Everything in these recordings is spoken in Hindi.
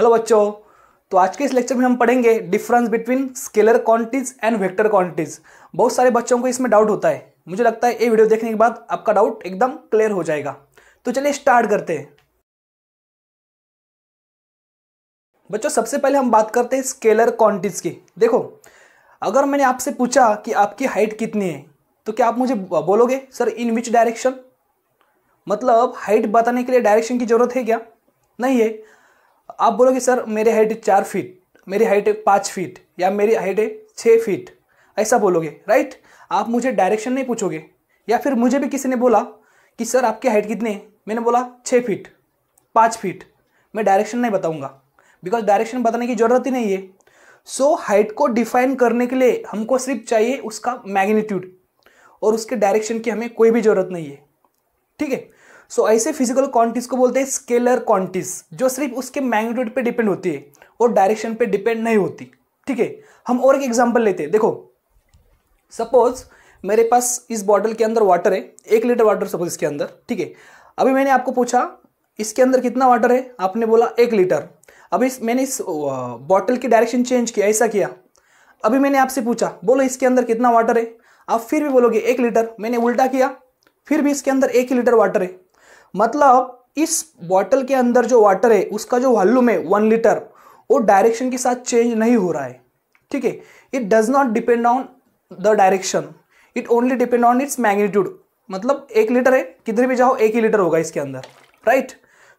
हेलो बच्चों तो आज के इस लेक्चर में हम पढ़ेंगे difference between scalar quantities and vector quantities बहुत सारे बच्चों को इसमें डाउट होता है मुझे लगता है ये वीडियो देखने के बाद आपका डाउट एकदम क्लियर हो जाएगा तो चलिए स्टार्ट करते हैं बच्चों सबसे पहले हम बात करते हैं स्केलर क्वांटिटीज की देखो अगर मैंने आपसे पूछा कि आपकी हाइट कितनी है तो क्या आप मुझे बोलोगे सर इन विच डायरेक्शन मतलब हाइट बताने के लिए डायरेक्शन की जरूरत है क्या नहीं है आप बोलोगे सर मेरे हाइट चार फीट मेरी हाइट है पाँच फीट या मेरी हाइट है छः फीट ऐसा बोलोगे राइट आप मुझे डायरेक्शन नहीं पूछोगे या फिर मुझे भी किसी ने बोला कि सर आपकी हाइट कितनी है मैंने बोला छः फीट पाँच फीट मैं डायरेक्शन नहीं बताऊंगा बिकॉज डायरेक्शन बताने की ज़रूरत ही नहीं है सो so, हाइट को डिफाइन करने के लिए हमको सिर्फ चाहिए उसका मैग्नीट्यूड और उसके डायरेक्शन की हमें कोई भी ज़रूरत नहीं है ठीक है सो ऐसे फिजिकल क्वांटिटीज को बोलते हैं स्केलर क्वांटिटीज जो सिर्फ उसके मैग्नीट्यूड पे डिपेंड होती है और डायरेक्शन पे डिपेंड नहीं होती ठीक है हम और एक एग्जाम्पल लेते हैं देखो सपोज मेरे पास इस बॉटल के अंदर वाटर है एक लीटर वाटर सपोज इसके अंदर ठीक है अभी मैंने आपको पूछा इसके अंदर कितना वाटर है आपने बोला एक लीटर अभी इस, मैंने इस बॉटल की डायरेक्शन चेंज किया ऐसा किया अभी मैंने आपसे पूछा बोलो इसके अंदर कितना वाटर है आप फिर भी बोलोगे एक लीटर मैंने उल्टा किया फिर भी इसके अंदर एक ही लीटर वाटर है मतलब इस बॉटल के अंदर जो वाटर है उसका जो वॉल्यूम है वन लीटर वो डायरेक्शन के साथ चेंज नहीं हो रहा है ठीक है it does not depend on the direction it only depend on its magnitude मतलब एक लीटर है किधर भी जाओ एक ही लीटर होगा इसके अंदर राइट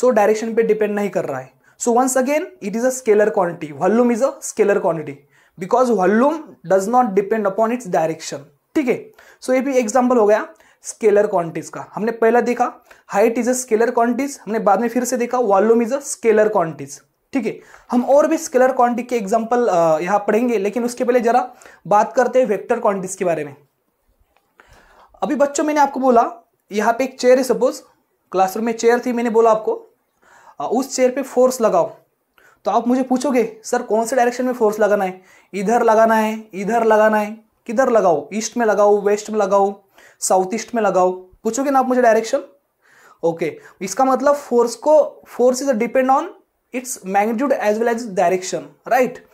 सो डायरेक्शन पे डिपेंड नहीं कर रहा है so once again it is a scalar quantity volume is a scalar quantity because volume does not depend upon its direction ठीक है सो ये भी एग्जाम्पल हो गया स्केलर क्वांटिटीज का हमने पहला देखा height is a scalar quantities हमने बाद में फिर से देखा volume is a scalar quantities ठीक है हम और भी स्केलर क्वांटिटी के एग्जाम्पल यहां पढ़ेंगे लेकिन उसके पहले जरा बात करते हैं वेक्टर क्वांटिटीज के बारे में अभी बच्चों मैंने आपको बोला यहाँ पे एक चेयर है सपोज क्लासरूम में चेयर थी मैंने बोला आपको उस चेयर पे फोर्स लगाओ तो आप मुझे पूछोगे सर कौन से डायरेक्शन में फोर्स लगाना है इधर लगाना है इधर लगाना है किधर लगाओ ईस्ट में लगाओ वेस्ट में लगाओ साउथ ईस्ट में लगाओ पूछोगे ना आप मुझे डायरेक्शन ओके okay. इसका मतलब फोर्स को force is depend on its magnitude as well as direction right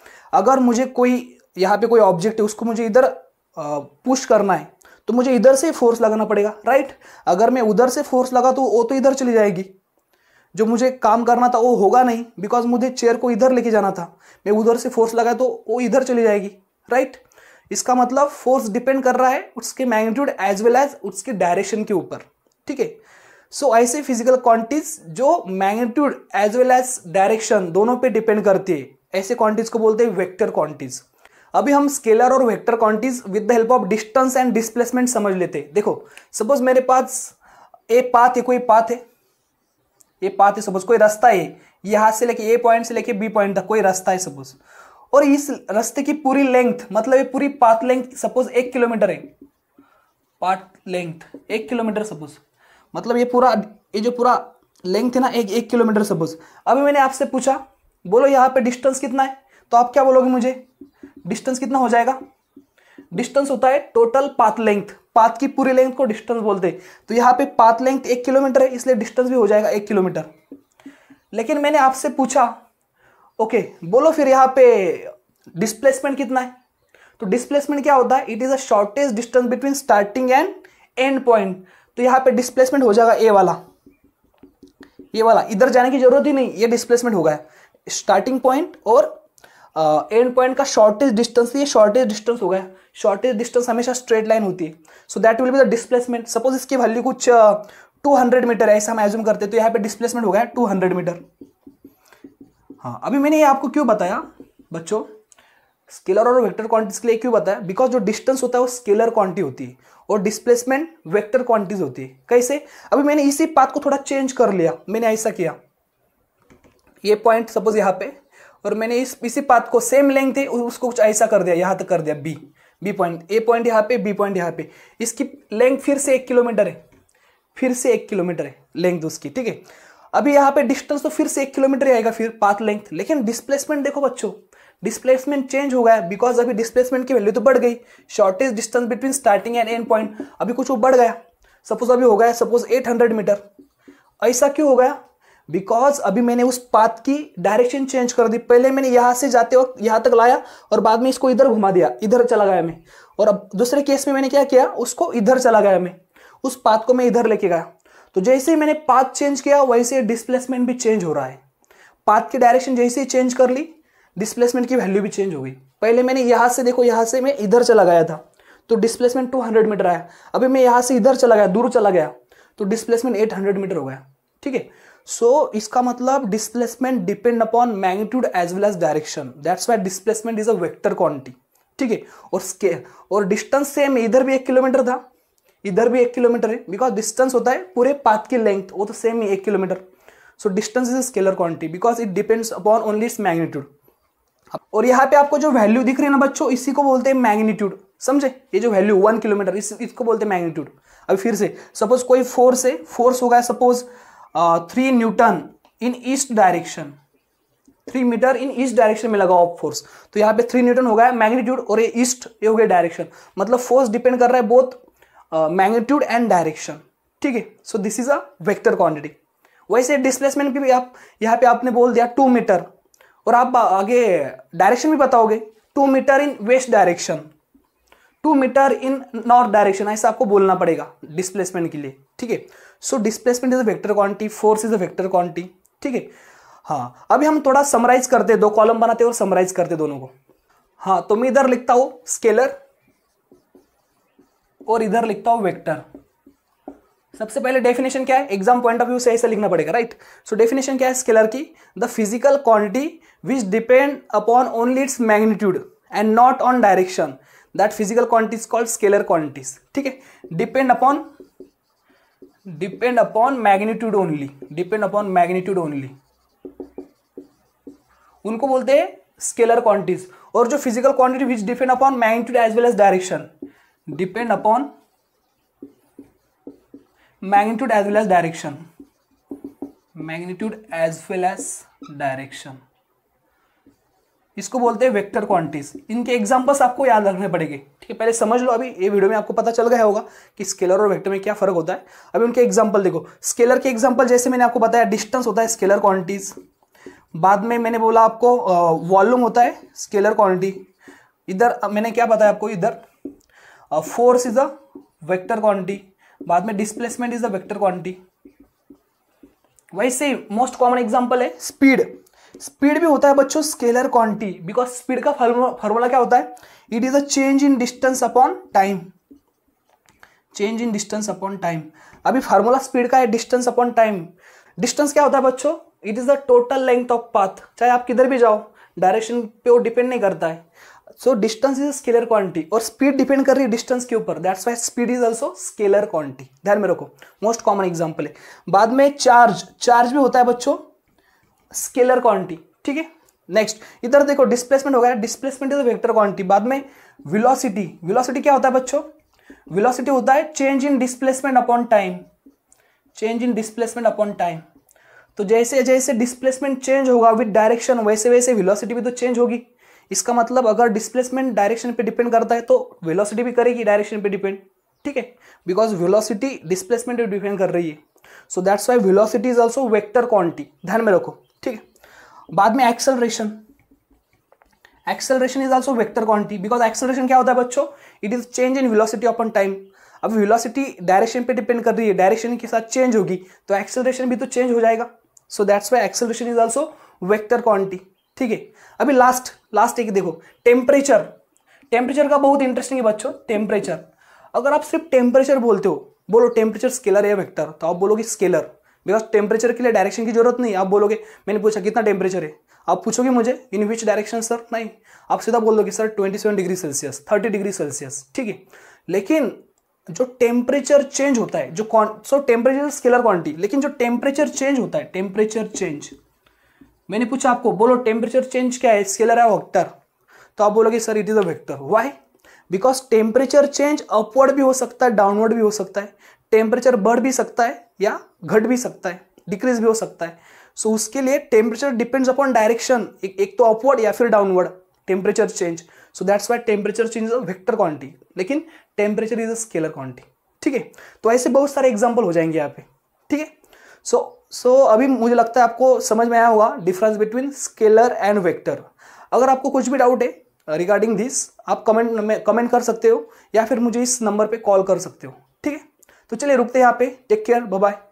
अगर मुझे कोई यहाँ पे कोई ऑब्जेक्ट है उसको मुझे इधर पुश करना है तो मुझे इधर से फोर्स लगाना पड़ेगा राइट अगर मैं उधर से फोर्स लगा तो वो तो इधर चली जाएगी जो मुझे काम करना था वो होगा नहीं बिकॉज मुझे चेयर को इधर लेके जाना था मैं उधर से फोर्स लगाया तो वो इधर चली जाएगी राइट इसका मतलब फोर्स डिपेंड कर रहा है उसके मैग्नीट्यूड एज वेल एज उसके डायरेक्शन के ऊपर ठीक है सो ऐसे फिजिकल क्वांटिटीज जो magnitude as well as direction दोनों पे डिपेंड करती है ऐसे क्वांटिटीज को बोलते हैं वेक्टर क्वांटिटीज अभी हम स्केलर और vector quantities with the help of distance and displacement समझ लेते हैं देखो सपोज मेरे पास ए पाथ है कोई पाथ है ए पाथ है सपोज कोई रास्ता है यहां से लेके ए पॉइंट से लेके बी पॉइंट तक कोई रास्ता है सपोज और इस रास्ते की पूरी लेंथ मतलब ये पूरी पाथ लेंथ सपोज एक किलोमीटर है पाथ लेंथ एक किलोमीटर सपोज मतलब ये पूरा ये जो पूरा लेंथ है ना एक एक किलोमीटर सपोज अभी मैंने आपसे पूछा बोलो यहाँ पे डिस्टेंस कितना है तो आप क्या बोलोगे मुझे डिस्टेंस कितना हो जाएगा डिस्टेंस होता है टोटल पाथ लेंथ पाथ की पूरी लेंथ को डिस्टेंस बोलते हैं तो यहाँ पे पाथ लेंथ एक किलोमीटर है इसलिए डिस्टेंस भी हो जाएगा एक किलोमीटर लेकिन मैंने आपसे पूछा ओके बोलो फिर यहां पे डिस्प्लेसमेंट कितना है तो डिस्प्लेसमेंट क्या होता है it is a shortest distance between starting and end point तो यहां पे डिस्प्लेसमेंट हो जाएगा ए वाला ये वाला इधर जाने की जरूरत ही नहीं ये डिस्प्लेसमेंट होगा स्टार्टिंग पॉइंट और एंड uh, पॉइंट का शॉर्टेस्ट डिस्टेंस ये शॉर्टेज डिस्टेंस हो गया शॉर्टेस्ट डिस्टेंस हमेशा स्ट्रेट लाइन होती है so that will be the displacement suppose इसकी वैल्यू कुछ टू हंड्रेड मीटर है ऐसा हम एज्यूम करते हैं तो यहाँ पे डिस्प्लेसमेंट हो गया टू हंड्रेड मीटर हाँ अभी मैंने ये आपको क्यों बताया बच्चों स्केलर और वेक्टर क्वांटिटीज के लिए क्यों बताया बिकॉज जो डिस्टेंस होता है वो स्केलर क्वांटिटी होती है और डिस्प्लेसमेंट वेक्टर क्वांटिटीज होती है कैसे अभी मैंने इसी पाथ को थोड़ा चेंज कर लिया मैंने ऐसा किया ये पॉइंट सपोज यहाँ पे और मैंने इस इसी पाथ को सेम लेंथ है उसको कुछ ऐसा कर दिया यहाँ तक कर दिया B B point A point यहाँ पे बी पॉइंट यहाँ पे इसकी लेंथ फिर से एक किलोमीटर है फिर से एक किलोमीटर है लेंथ उसकी ठीक है अभी यहाँ पे डिस्टेंस तो फिर से एक किलोमीटर ही आएगा फिर पाथ लेंथ लेकिन डिस्प्लेसमेंट देखो बच्चों डिस्प्लेसमेंट चेंज हो गया बिकॉज अभी डिस्प्लेसमेंट की वैल्यू तो बढ़ गई shortest distance between starting and end point अभी कुछ वो बढ़ गया सपोज अभी हो गया सपोज 800 मीटर ऐसा क्यों हो गया बिकॉज अभी मैंने उस पाथ की डायरेक्शन चेंज कर दी पहले मैंने यहाँ से जाते वक्त यहाँ तक लाया और बाद में इसको इधर घुमा दिया इधर चला गया मैं और अब दूसरे केस में मैंने क्या किया उसको इधर चला गया मैं उस पाथ को मैं इधर लेके गया तो जैसे ही मैंने पाथ चेंज किया वैसे डिस्प्लेसमेंट भी चेंज हो रहा है पाथ की डायरेक्शन जैसे ही चेंज कर ली डिस्प्लेसमेंट की वैल्यू भी चेंज हो गई पहले मैंने यहाँ से देखो यहाँ से मैं इधर चला गया था तो डिस्प्लेसमेंट 200 मीटर आया अभी मैं यहाँ से इधर चला गया दूर चला गया तो डिस्प्लेसमेंट 800 मीटर हो गया ठीक है सो इसका मतलब displacement depend upon magnitude as well as direction that's why displacement is a vector quantity ठीक है और स्केल और डिस्टेंस सेम इधर भी एक किलोमीटर था इधर भी एक किलोमीटर है बिकॉज डिस्टेंस होता है पूरे पाथ की लेंथ वो तो सेम ही एक kilometre so distance is scalar quantity because it depends upon only its magnitude और यहाँ पे आपको जो वैल्यू दिख रही है ना बच्चों इसी को बोलते हैं मैग्नीट्यूड समझे ये जो वैल्यू वन किलोमीटर इस इसको बोलते हैं मैग्नीट्यूड अब फिर से सपोज कोई फोर्स है फोर्स होगा suppose three newton in east direction three metre in east direction में लगा ऑफ फोर्स तो यहाँ पे थ्री न्यूटन हो गया मैग्नीट्यूड और ये ईस्ट ये हो गया डायरेक्शन मतलब फोर्स डिपेंड कर रहा है बोथ मैग्नीट्यूड एंड डायरेक्शन ठीक है so this is a vector quantity वैसे डिस्प्लेसमेंट भी आप यहाँ पे आपने बोल दिया टू मीटर और आप आगे डायरेक्शन भी बताओगे two metre in west direction two metre in north direction ऐसा आपको बोलना पड़ेगा डिस्प्लेसमेंट के लिए ठीक है so displacement is a vector quantity force is a vector quantity ठीक है हाँ अभी हम थोड़ा समराइज करते दो कॉलम बनाते और समराइज करते दोनों को हाँ तो मैं इधर लिखता हूँ स्केलर और इधर लिखता हूं वेक्टर सबसे पहले डेफिनेशन क्या है एग्जाम पॉइंट ऑफ व्यू से ऐसे लिखना पड़ेगा राइट सो डेफिनेशन क्या है स्केलर की the physical quantity which depend upon only its magnitude and not on direction that physical quantity called scalar quantities ठीक है depend upon depend upon magnitude only depend upon magnitude only उनको बोलते हैं स्केलर क्वांटिटीज और जो physical quantity which depend upon magnitude as well as direction depend upon magnitude as well as direction magnitude as well as direction इसको बोलते हैं वेक्टर क्वांटिटीज इनके एग्जांपल्स आपको याद रखने पड़ेंगे ठीक है पहले समझ लो अभी ये वीडियो में आपको पता चल गया होगा कि स्केलर और वेक्टर में क्या फर्क होता है अभी उनके एग्जांपल देखो स्केलर के एग्जांपल जैसे मैंने आपको बताया डिस्टेंस होता है स्केलर क्वांटिटीज बाद में मैंने बोला आपको वॉल्यूम होता है स्केलर क्वांटिटी इधर मैंने क्या बताया आपको इधर force is a vector quantity बाद में displacement is a vector quantity वैसे मोस्ट कॉमन एग्जांपल है स्पीड स्पीड भी होता है बच्चों स्केलर क्वांटिटी बिकॉज स्पीड का फॉर्मूला क्या होता है it is a change in distance upon time change in distance upon time अभी फार्मूला स्पीड का है डिस्टेंस अपॉन टाइम डिस्टेंस क्या होता है बच्चों it is the total length of path चाहे आप किधर भी जाओ डायरेक्शन पे वो डिपेंड नहीं करता है so distance is scalar quantity और स्पीड डिपेंड कर रही है डिस्टेंस के ऊपर that's why speed is also scalar quantity ध्यान में रखो मोस्ट कॉमन एग्जाम्पल है बाद में चार्ज चार्ज भी होता है बच्चों स्केलर क्वांटिटी ठीक है नेक्स्ट इधर देखो डिस्प्लेसमेंट हो गया डिस्प्लेसमेंट इज वेक्टर क्वांटिटी बाद में विलोसिटी विलोसिटी क्या होता है बच्चों विलोसिटी होता है change in displacement upon time change in displacement upon time तो जैसे जैसे डिस्प्लेसमेंट चेंज होगा विद डायरेक्शन वैसे वैसे विलोसिटी भी तो चेंज होगी इसका मतलब अगर डिस्प्लेसमेंट डायरेक्शन पे डिपेंड करता है तो वेलोसिटी भी करेगी डायरेक्शन पे डिपेंड ठीक है बिकॉज वेलोसिटी डिस्प्लेसमेंट पे डिपेंड कर रही है so that's why velocity is also vector quantity ध्यान में रखो ठीक है बाद में acceleration acceleration is also vector quantity because acceleration क्या होता है बच्चों it is change in velocity upon time अब वेलोसिटी डायरेक्शन पे डिपेंड कर रही है डायरेक्शन के साथ चेंज होगी तो एक्सेलरेशन भी तो चेंज हो जाएगा so that's why acceleration is also vector quantity ठीक है अभी लास्ट लास्ट एक देखो टेम्परेचर टेम्परेचर का बहुत इंटरेस्टिंग है बच्चों टेम्परेचर अगर आप सिर्फ टेम्परेचर बोलते हो बोलो टेम्परेचर स्केलर या वेक्टर तो आप बोलोगे स्केलर बिकॉज टेम्परेचर के लिए डायरेक्शन की जरूरत नहीं आप बोलोगे मैंने पूछा कितना टेम्परेचर है आप पूछोगे मुझे इन विच डायरेक्शन सर नहीं आप सीधा बोल दोगे sir 27 degree Celsius 30 degree Celsius ठीक है लेकिन जो टेम्परेचर चेंज होता है जो सो टेम्परेचर स्केलर क्वांटिटी लेकिन जो टेम्परेचर चेंज होता है टेम्परेचर चेंज मैंने पूछा आपको बोलो टेम्परेचर चेंज क्या है स्केलर है वेक्टर तो आप बोलोगे sir it is a vector why because temperature change upward भी हो सकता है डाउनवर्ड भी हो सकता है टेम्परेचर बढ़ भी सकता है या घट भी सकता है डिक्रीज भी हो सकता है सो so, उसके लिए टेम्परेचर डिपेंड्स अपॉन डायरेक्शन एक, एक तो अपवर्ड या फिर downward temperature change so that's why temperature change is a vector quantity लेकिन temperature is a scalar quantity ठीक है तो ऐसे बहुत सारे एग्जाम्पल हो जाएंगे यहाँ पे ठीक है सो सो so, अभी मुझे लगता है आपको समझ में आया होगा difference between scalar and vector अगर आपको कुछ भी डाउट है रिगार्डिंग दिस आप कमेंट में कमेंट कर सकते हो या फिर मुझे इस नंबर पे कॉल कर सकते हो ठीक है तो चलिए रुकते हैं यहाँ पे टेक केयर बाय